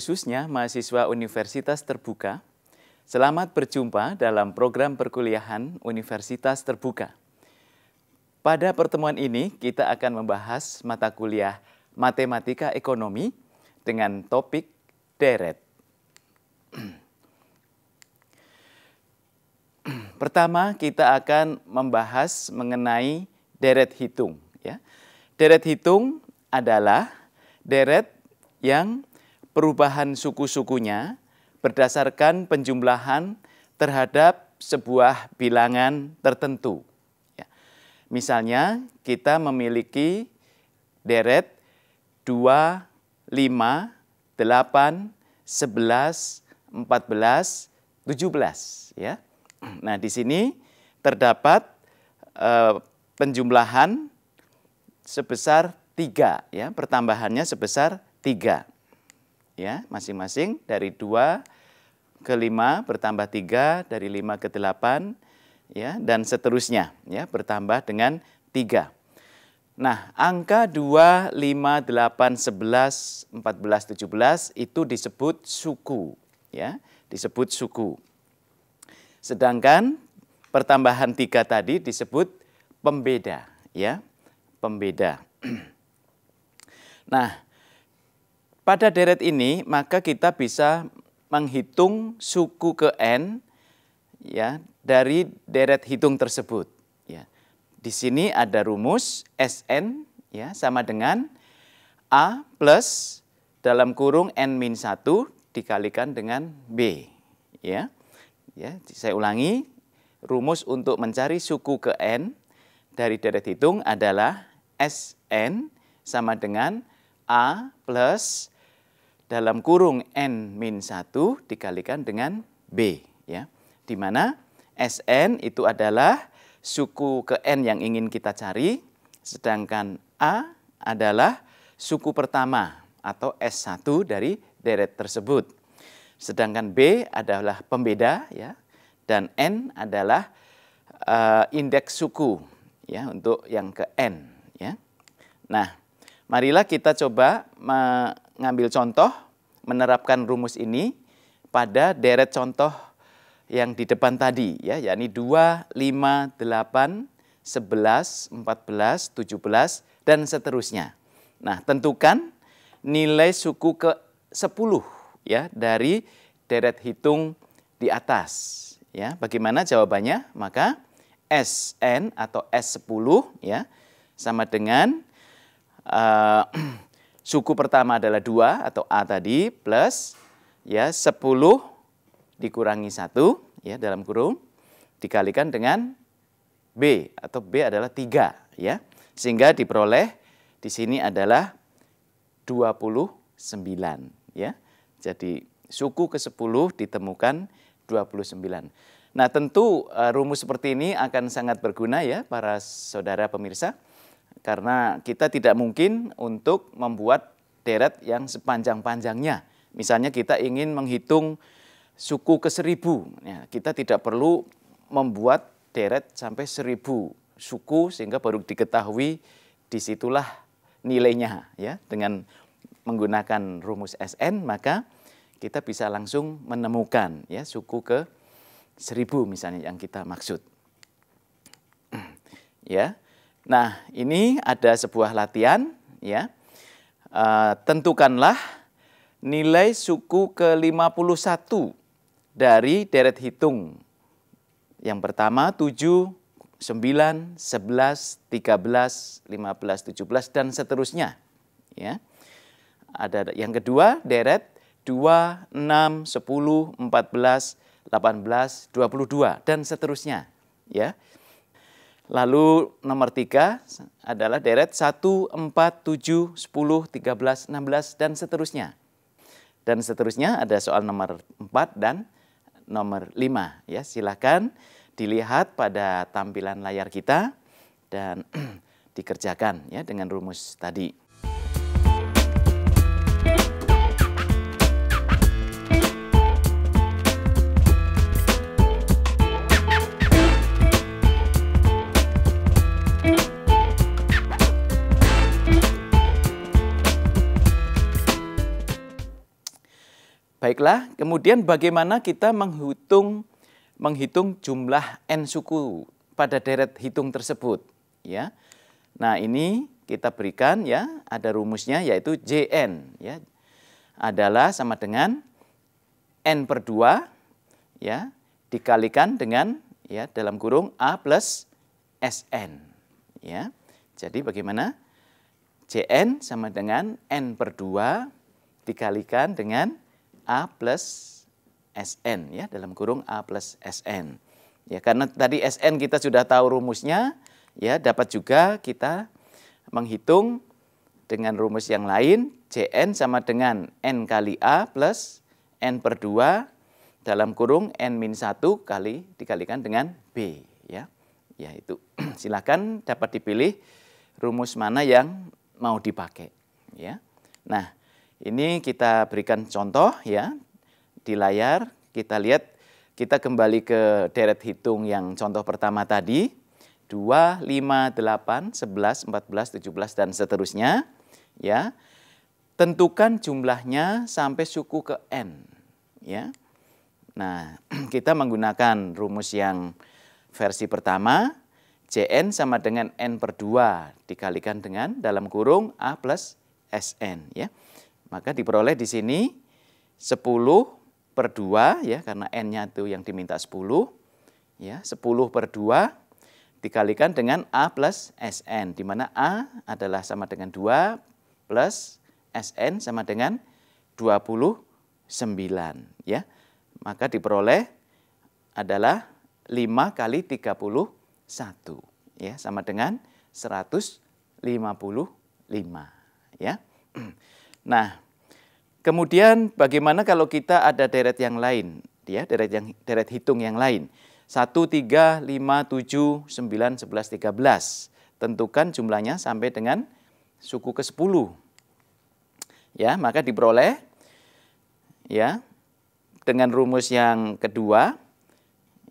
khususnya mahasiswa Universitas Terbuka, selamat berjumpa dalam program perkuliahan Universitas Terbuka. Pada pertemuan ini, kita akan membahas mata kuliah Matematika Ekonomi dengan topik deret. Pertama, kita akan membahas mengenai deret hitung. Ya. Deret hitung adalah deret yang perubahan suku-sukunya berdasarkan penjumlahan terhadap sebuah bilangan tertentu. Ya. Misalnya kita memiliki deret 2, 5, 8, 11, 14, 17. Ya. Nah di sini terdapat eh, penjumlahan sebesar 3, ya, pertambahannya sebesar 3 ya masing-masing dari dua ke lima bertambah tiga dari lima ke delapan ya dan seterusnya ya bertambah dengan tiga Nah, angka dua lima delapan sebelas empat belas tujuh belas itu disebut suku ya, disebut suku. Sedangkan pertambahan tiga tadi disebut pembeda ya, pembeda. nah, pada deret ini maka kita bisa menghitung suku ke n ya dari deret hitung tersebut ya. Di sini ada rumus Sn ya sama dengan A plus dalam kurung n min satu dikalikan dengan B ya. Ya, saya ulangi rumus untuk mencari suku ke n dari deret hitung adalah Sn sama dengan A plus dalam kurung N min 1 dikalikan dengan B. ya di mana Sn itu adalah suku ke N yang ingin kita cari, sedangkan A adalah suku pertama atau S1 dari deret tersebut. Sedangkan B adalah pembeda ya dan N adalah uh, indeks suku ya untuk yang ke N ya. Nah, marilah kita coba ngambil contoh menerapkan rumus ini pada deret contoh yang di depan tadi ya yakni 2 5 8 11 14 17 dan seterusnya. Nah, tentukan nilai suku ke 10 ya dari deret hitung di atas ya. Bagaimana jawabannya? Maka SN atau S10 ya sama dengan uh, Suku pertama adalah dua atau A tadi plus ya 10 dikurangi satu ya dalam kurung dikalikan dengan B atau B adalah tiga ya. Sehingga diperoleh di sini adalah dua puluh sembilan ya. Jadi suku ke sepuluh ditemukan dua puluh sembilan Nah, tentu eh, rumus seperti ini akan sangat berguna ya para saudara pemirsa karena kita tidak mungkin untuk membuat deret yang sepanjang-panjangnya. Misalnya kita ingin menghitung suku ke seribu, ya, kita tidak perlu membuat deret sampai seribu suku sehingga baru diketahui disitulah nilainya ya dengan menggunakan rumus SN maka kita bisa langsung menemukan ya suku ke seribu misalnya yang kita maksud ya Nah, ini ada sebuah latihan ya. E, tentukanlah nilai suku ke-51 dari deret hitung. Yang pertama 7, 9, 11, 13, 15, 17 dan seterusnya. Ya. Ada yang kedua deret 2, 6, 10, 14, 18, 22 dan seterusnya, ya. Lalu nomor tiga adalah deret 1, 4, 7, 10, 13, 16, dan seterusnya. Dan seterusnya ada soal nomor 4 dan nomor 5. Ya, silakan dilihat pada tampilan layar kita dan dikerjakan ya dengan rumus tadi. Baiklah, kemudian bagaimana kita menghitung menghitung jumlah n suku pada deret hitung tersebut, ya. Nah, ini kita berikan ya, ada rumusnya yaitu JN ya. Adalah sama dengan n per 2 ya dikalikan dengan ya dalam kurung A plus SN ya. Jadi bagaimana? JN sama dengan n per 2 dikalikan dengan A plus SN ya dalam kurung A plus SN. Ya karena tadi SN kita sudah tahu rumusnya ya dapat juga kita menghitung dengan rumus yang lain cn sama dengan N kali A plus N per 2 dalam kurung N min 1 kali dikalikan dengan B ya. yaitu silakan dapat dipilih rumus mana yang mau dipakai ya. Nah, ini kita berikan contoh ya di layar. Kita lihat kita kembali ke deret hitung yang contoh pertama tadi. 2, 5, 8, 11, 14, 17, dan seterusnya. Ya, Tentukan jumlahnya sampai suku ke N. Ya. Nah, kita menggunakan rumus yang versi pertama. Jn sama dengan N per 2 dikalikan dengan dalam kurung A plus Sn. Ya. Maka diperoleh di sini 10 per 2 ya karena n-nya itu yang diminta 10. Ya, 10 per 2 dikalikan dengan A plus Sn, di mana A adalah sama dengan 2 plus Sn sama dengan 29. Ya. Maka diperoleh adalah 5 kali 31 ya sama dengan 155 ya. Nah, kemudian bagaimana kalau kita ada deret yang lain? Ya, deret yang deret hitung yang lain. 1 3 5 7 9 11 13. Tentukan jumlahnya sampai dengan suku ke-10. Ya, maka diperoleh ya dengan rumus yang kedua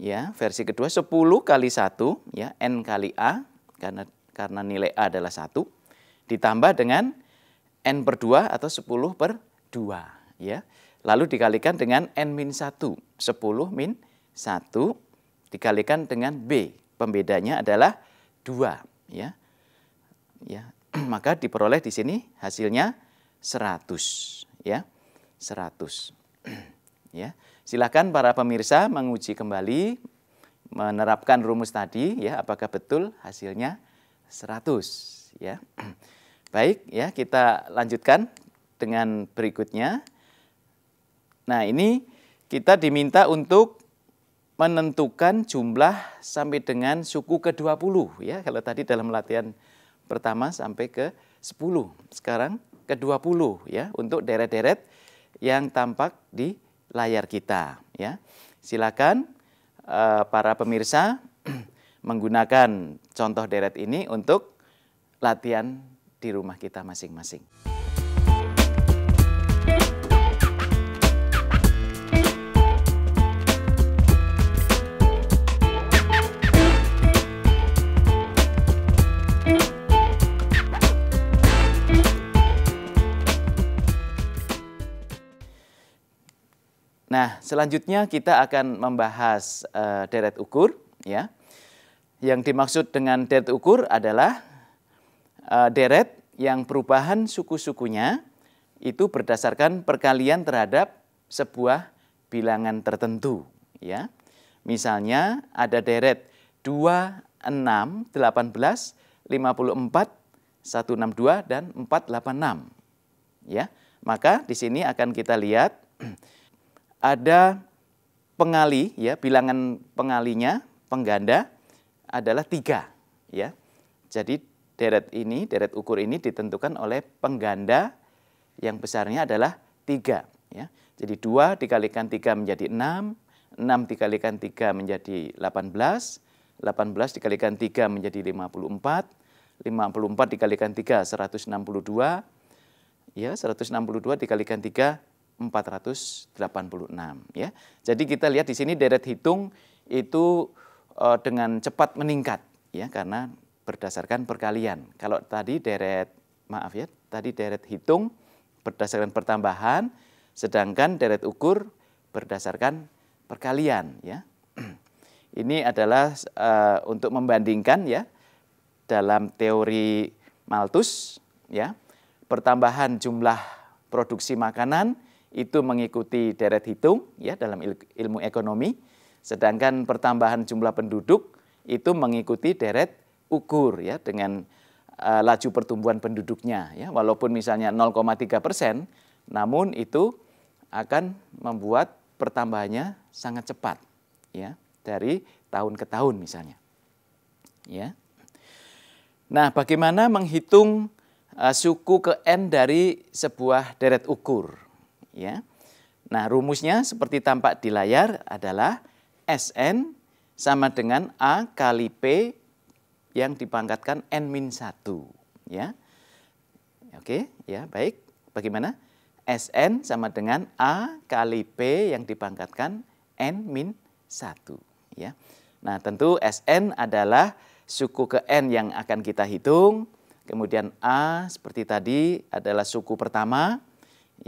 ya versi kedua 10 kali 1 ya n kali a karena karena nilai a adalah satu ditambah dengan N per 2 atau 10 per 2. Ya. Lalu dikalikan dengan N min 1, 10 min 1 dikalikan dengan B. Pembedanya adalah 2. Ya. Ya. Maka diperoleh di sini hasilnya 100. Ya. 100. ya. Silakan para pemirsa menguji kembali menerapkan rumus tadi ya apakah betul hasilnya 100 ya. Baik, ya kita lanjutkan dengan berikutnya. Nah, ini kita diminta untuk menentukan jumlah sampai dengan suku ke-20 ya. Kalau tadi dalam latihan pertama sampai ke 10. Sekarang ke 20 ya untuk deret-deret yang tampak di layar kita ya. Silakan eh, para pemirsa menggunakan contoh deret ini untuk latihan di rumah kita masing-masing. Nah, selanjutnya kita akan membahas uh, deret ukur ya. Yang dimaksud dengan deret ukur adalah Eh, deret yang perubahan suku-sukunya itu berdasarkan perkalian terhadap sebuah bilangan tertentu ya. Misalnya ada deret 2 6 18 54 162 dan 486 ya. Maka di sini akan kita lihat ada pengali ya, bilangan pengalinya pengganda adalah tiga ya. Jadi deret ini, deret ukur ini ditentukan oleh pengganda yang besarnya adalah 3. Ya. Jadi 2 dikalikan 3 menjadi 6, 6 dikalikan 3 menjadi 18, 18 dikalikan 3 menjadi 54, 54 dikalikan 3 162, ya 162 dikalikan 3 486 ya. Jadi kita lihat di sini deret hitung itu e, dengan cepat meningkat ya karena berdasarkan perkalian. Kalau tadi deret maaf ya, tadi deret hitung berdasarkan pertambahan, sedangkan deret ukur berdasarkan perkalian ya. Ini adalah uh, untuk membandingkan ya dalam teori Malthus ya. Pertambahan jumlah produksi makanan itu mengikuti deret hitung ya dalam ilmu ekonomi, sedangkan pertambahan jumlah penduduk itu mengikuti deret ukur ya dengan uh, laju pertumbuhan penduduknya ya walaupun misalnya 0,3 persen namun itu akan membuat pertambahannya sangat cepat ya dari tahun ke tahun misalnya ya nah bagaimana menghitung uh, suku ke n dari sebuah deret ukur ya nah rumusnya seperti tampak di layar adalah Sn sama dengan A kali P yang dipangkatkan n min satu ya. Oke, ya baik. Bagaimana? Sn sama dengan A kali P yang dipangkatkan n min satu ya. Nah, tentu Sn adalah suku ke n yang akan kita hitung. Kemudian A seperti tadi adalah suku pertama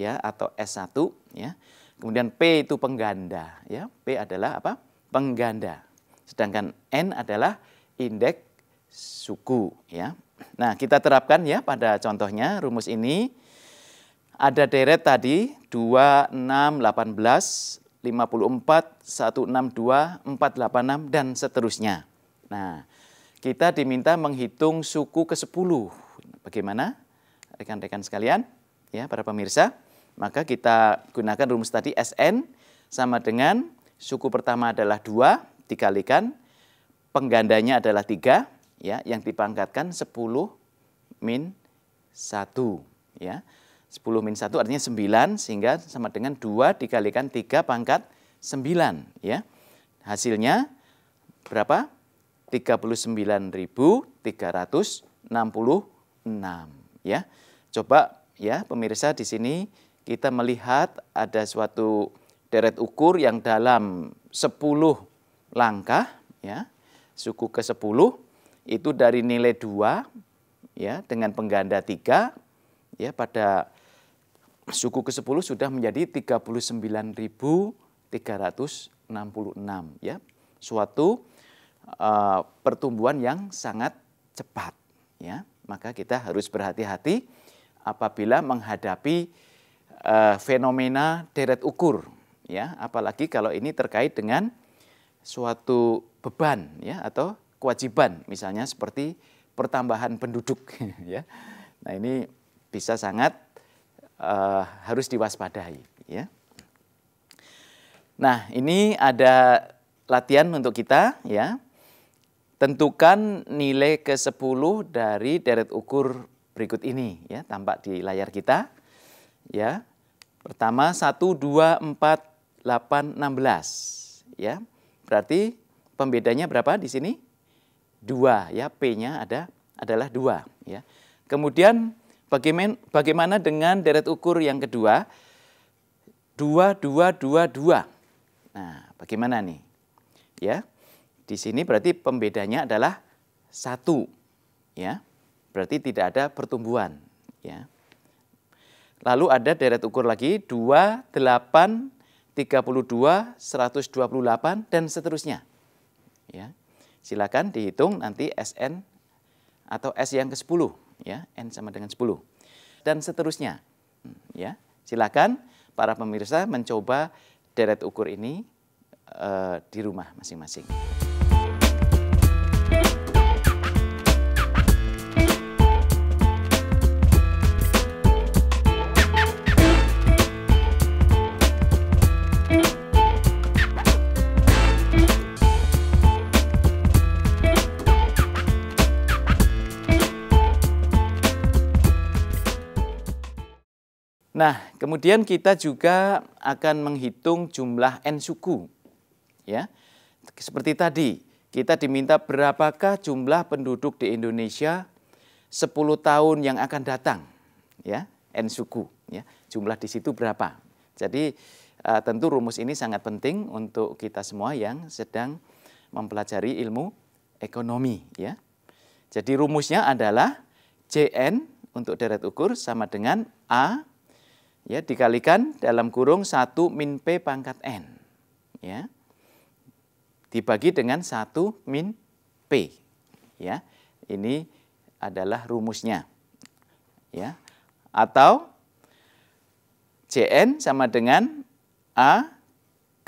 ya atau S1 ya. Kemudian P itu pengganda ya. P adalah apa? Pengganda. Sedangkan N adalah indeks suku ya. Nah, kita terapkan ya pada contohnya rumus ini ada deret tadi 2 6 18 54 162 486 dan seterusnya. Nah, kita diminta menghitung suku ke-10. Bagaimana? Rekan-rekan sekalian, ya para pemirsa, maka kita gunakan rumus tadi SN sama dengan suku pertama adalah 2 dikalikan penggandanya adalah 3 ya yang dipangkatkan 10 min 1 ya. 10 min 1 artinya 9 sehingga sama dengan 2 dikalikan 3 pangkat 9 ya. Hasilnya berapa? 39.366 ya. Coba ya pemirsa di sini kita melihat ada suatu deret ukur yang dalam 10 langkah ya. Suku ke-10 itu dari nilai 2 ya dengan pengganda 3 ya pada suku ke-10 sudah menjadi 39.366 ya. Suatu uh, pertumbuhan yang sangat cepat ya. Maka kita harus berhati-hati apabila menghadapi uh, fenomena deret ukur ya, apalagi kalau ini terkait dengan suatu beban ya atau kewajiban misalnya seperti pertambahan penduduk ya. Nah, ini bisa sangat uh, harus diwaspadai ya. Nah, ini ada latihan untuk kita ya. Tentukan nilai ke-10 dari deret ukur berikut ini ya, tampak di layar kita. Ya. Pertama satu dua empat delapan enam belas, ya. Berarti pembedanya berapa di sini? dua ya P-nya ada adalah dua ya. Kemudian bagaimana, bagaimana dengan deret ukur yang kedua? Dua, dua, dua, dua. Nah, bagaimana nih? Ya, di sini berarti pembedanya adalah satu, ya. Berarti tidak ada pertumbuhan, ya. Lalu ada deret ukur lagi dua, delapan, tiga puluh dua, seratus dua puluh delapan dan seterusnya, ya. Silakan dihitung nanti Sn atau S yang ke-10 ya, N sama dengan 10. Dan seterusnya. Hmm, ya. Silakan para pemirsa mencoba deret ukur ini uh, di rumah masing-masing. Nah, kemudian kita juga akan menghitung jumlah N suku. Ya. Seperti tadi, kita diminta berapakah jumlah penduduk di Indonesia 10 tahun yang akan datang. Ya, N suku. Ya. Jumlah di situ berapa. Jadi eh, tentu rumus ini sangat penting untuk kita semua yang sedang mempelajari ilmu ekonomi. Ya. Jadi rumusnya adalah JN untuk deret ukur sama dengan A ya dikalikan dalam kurung 1 min P pangkat N ya dibagi dengan 1 min P ya ini adalah rumusnya ya atau cn sama dengan A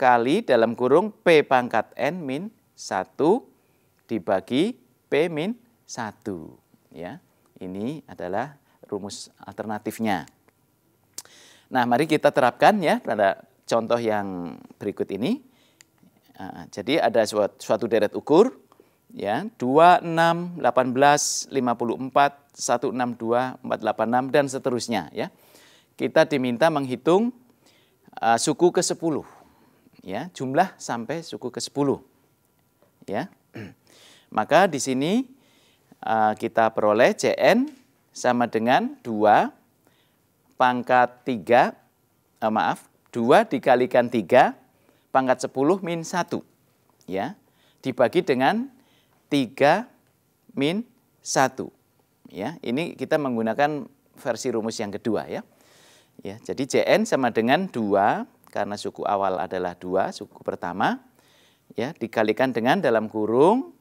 kali dalam kurung P pangkat N min 1 dibagi P min 1 ya ini adalah rumus alternatifnya Nah, mari kita terapkan ya pada contoh yang berikut ini. Ah, jadi ada suatu, suatu deret ukur ya 2 6 18 54 delapan enam dan seterusnya ya. Kita diminta menghitung uh, suku ke-10 ya, jumlah sampai suku ke-10. Ya. Maka di sini uh, kita peroleh CN sama dengan 2 pangkat 3, eh, maaf, 2 dikalikan 3 pangkat 10 min 1. Ya, dibagi dengan 3 min 1. Ya, ini kita menggunakan versi rumus yang kedua ya. Ya, jadi JN sama dengan 2 karena suku awal adalah 2, suku pertama ya dikalikan dengan dalam kurung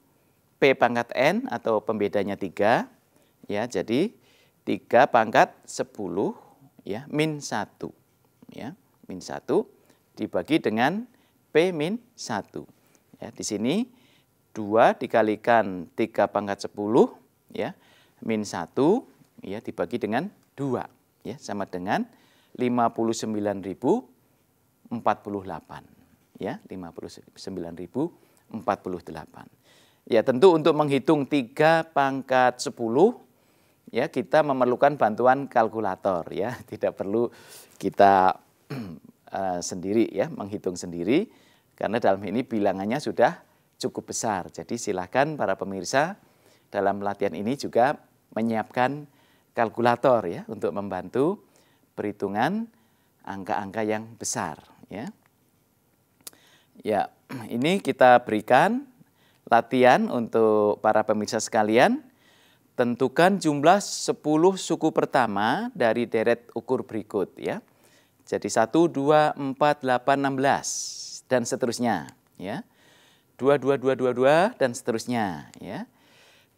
P pangkat N atau pembedanya 3 ya jadi 3 pangkat 10 ya min satu ya min 1 dibagi dengan P min satu ya di sini dua dikalikan tiga pangkat sepuluh ya min satu ya dibagi dengan dua ya sama dengan lima puluh ya, puluh sembilan ribu empat delapan ya lima puluh puluh sembilan ribu empat delapan ya tentu untuk menghitung tiga pangkat sepuluh ya kita memerlukan bantuan kalkulator ya, tidak perlu kita uh, sendiri ya menghitung sendiri karena dalam ini bilangannya sudah cukup besar. Jadi silahkan para pemirsa dalam latihan ini juga menyiapkan kalkulator ya untuk membantu perhitungan angka-angka yang besar ya. Ya, ini kita berikan latihan untuk para pemirsa sekalian Tentukan jumlah 10 suku pertama dari deret ukur berikut ya. Jadi 1 2 4 8 16 dan seterusnya ya. 2 2 2 2 2 dan seterusnya ya.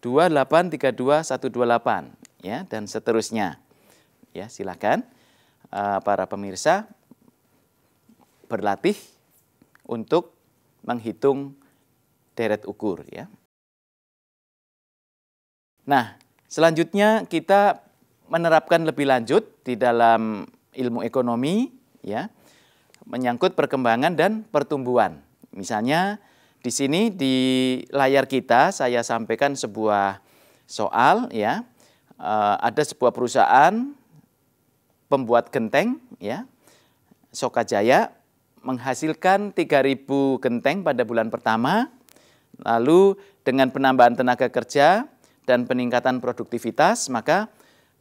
2 2 8 3 1 2 8 ya dan seterusnya. Ya, silakan uh, para pemirsa berlatih untuk menghitung deret ukur ya. Nah, selanjutnya kita menerapkan lebih lanjut di dalam ilmu ekonomi ya menyangkut perkembangan dan pertumbuhan. Misalnya di sini di layar kita saya sampaikan sebuah soal ya. Eh, ada sebuah perusahaan pembuat genteng ya. Jaya, menghasilkan 3000 genteng pada bulan pertama. Lalu dengan penambahan tenaga kerja dan peningkatan produktivitas, maka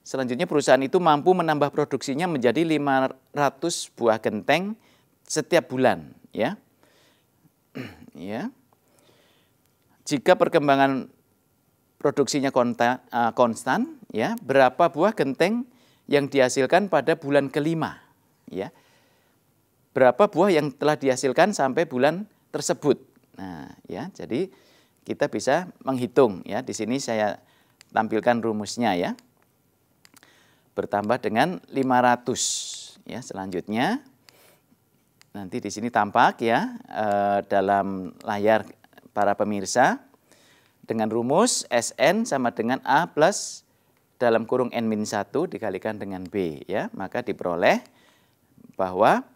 selanjutnya perusahaan itu mampu menambah produksinya menjadi 500 buah genteng setiap bulan, ya. ya. Jika perkembangan produksinya konta, uh, konstan, ya, berapa buah genteng yang dihasilkan pada bulan kelima, ya. Berapa buah yang telah dihasilkan sampai bulan tersebut. Nah, ya, jadi kita bisa menghitung ya. Di sini saya tampilkan rumusnya ya. Bertambah dengan 500 ya selanjutnya. Nanti di sini tampak ya eh, dalam layar para pemirsa dengan rumus Sn sama dengan A plus dalam kurung N-1 dikalikan dengan B ya. Maka diperoleh bahwa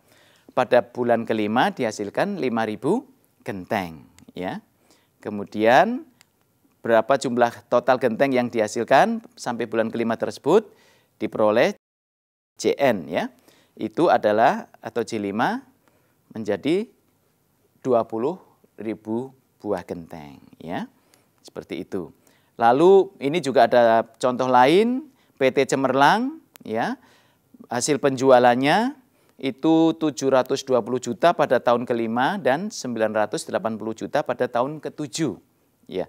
pada bulan kelima dihasilkan 5000 genteng ya. Kemudian berapa jumlah total genteng yang dihasilkan sampai bulan kelima tersebut diperoleh JN ya. Itu adalah atau J5 menjadi 20.000 buah genteng ya. Seperti itu. Lalu ini juga ada contoh lain PT Cemerlang ya. Hasil penjualannya itu 720 juta pada tahun kelima dan 980 juta pada tahun ketujuh. Ya.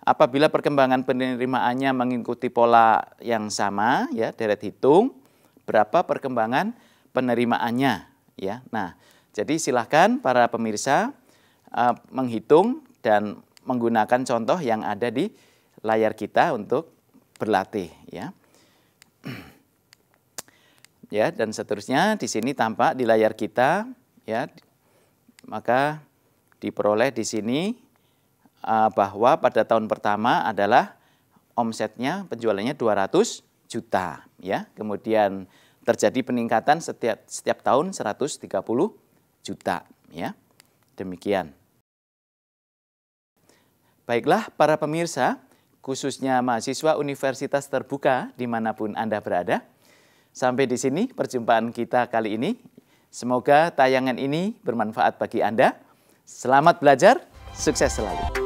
Apabila perkembangan penerimaannya mengikuti pola yang sama, ya deret hitung berapa perkembangan penerimaannya, ya. Nah, jadi silahkan para pemirsa uh, menghitung dan menggunakan contoh yang ada di layar kita untuk berlatih, ya ya dan seterusnya di sini tampak di layar kita ya maka diperoleh di sini uh, bahwa pada tahun pertama adalah omsetnya penjualannya 200 juta ya kemudian terjadi peningkatan setiap setiap tahun 130 juta ya demikian Baiklah para pemirsa, khususnya mahasiswa universitas terbuka dimanapun Anda berada, Sampai di sini perjumpaan kita kali ini. Semoga tayangan ini bermanfaat bagi Anda. Selamat belajar, sukses selalu.